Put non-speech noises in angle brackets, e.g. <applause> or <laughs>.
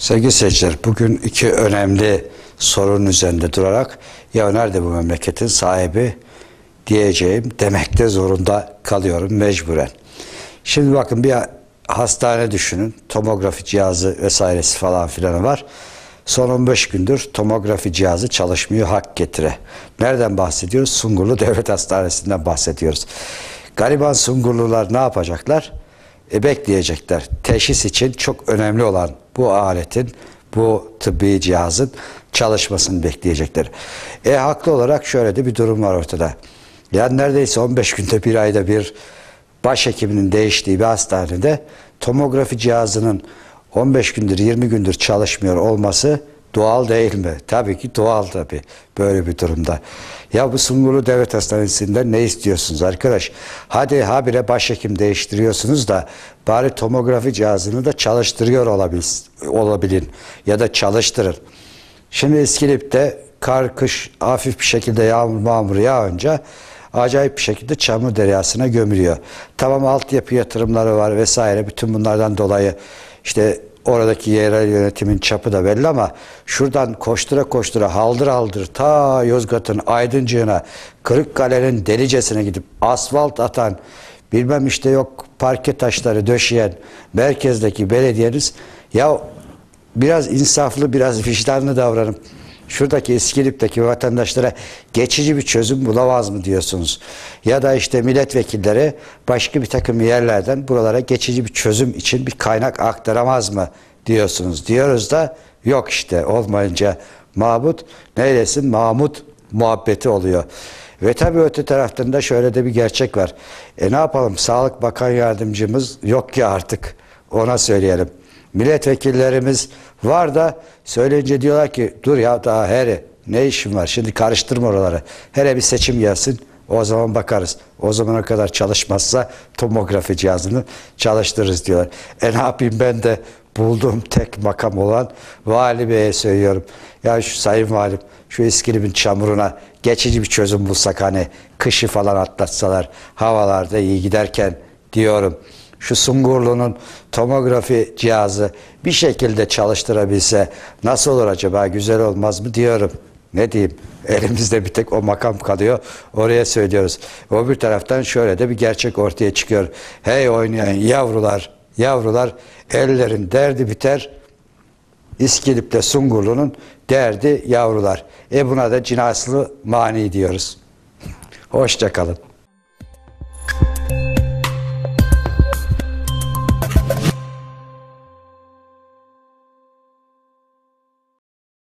Sevgili seyirciler, bugün iki önemli sorun üzerinde durarak ya nerede bu memleketin sahibi diyeceğim demekte zorunda kalıyorum mecburen. Şimdi bakın bir hastane düşünün. Tomografi cihazı vesairesi falan filan var. Son 15 gündür tomografi cihazı çalışmıyor hak getire. Nereden bahsediyoruz? Sungurlu Devlet Hastanesi'nden bahsediyoruz. Gariban Sungurlular ne yapacaklar? E bekleyecekler. Teşhis için çok önemli olan bu aletin, bu tıbbi cihazın çalışmasını bekleyecekler. E haklı olarak şöyle de bir durum var ortada. Yani neredeyse 15 günde bir ayda bir başhekiminin değiştiği bir hastanede tomografi cihazının 15 gündür 20 gündür çalışmıyor olması Doğal değil mi? Tabii ki doğal tabii böyle bir durumda. Ya bu Sungurlu Devlet Hastanesi'nden ne istiyorsunuz arkadaş? Hadi habire başhekim değiştiriyorsunuz da bari tomografi cihazını da çalıştırıyor olabilir, olabilin ya da çalıştırın. Şimdi İskilip'te kar, kış hafif bir şekilde yağmur mağmur yağınca acayip bir şekilde Çamur Deryası'na gömülüyor. Tamam altyapı yatırımları var vesaire bütün bunlardan dolayı işte oradaki yerel yönetimin çapı da belli ama şuradan koştura koştura haldır haldır ta Yozgat'ın Aydıncığına, Kırıkkale'nin delicesine gidip asfalt atan bilmem işte yok parke taşları döşeyen merkezdeki belediyeniz ya biraz insaflı biraz vicdanlı davranıp şuradaki Eskilip'teki vatandaşlara geçici bir çözüm bulamaz mı diyorsunuz? Ya da işte milletvekilleri başka bir takım yerlerden buralara geçici bir çözüm için bir kaynak aktaramaz mı diyorsunuz? Diyoruz da yok işte olmayınca Mahmut neylesin Mahmut muhabbeti oluyor. Ve tabii öte taraftan da şöyle de bir gerçek var. E ne yapalım Sağlık Bakan Yardımcımız yok ki artık ona söyleyelim milletvekillerimiz var da söyleyince diyorlar ki dur ya daha her ne işin var şimdi karıştırma oraları. Hele bir seçim gelsin o zaman bakarız. O zamana kadar çalışmazsa tomografi cihazını çalıştırırız diyorlar. E ne yapayım ben de bulduğum tek makam olan Vali Bey'e söylüyorum. Ya şu Sayın Valim şu iskilimin çamuruna geçici bir çözüm bulsak hani kışı falan atlatsalar havalarda iyi giderken diyorum şu Sungurlu'nun tomografi cihazı bir şekilde çalıştırabilse nasıl olur acaba güzel olmaz mı diyorum. Ne diyeyim <laughs> elimizde bir tek o makam kalıyor oraya söylüyoruz. O bir taraftan şöyle de bir gerçek ortaya çıkıyor. Hey oynayan yavrular yavrular ellerin derdi biter. İskilip'te Sungurlu'nun derdi yavrular. E buna da cinaslı mani diyoruz. <laughs> Hoşçakalın.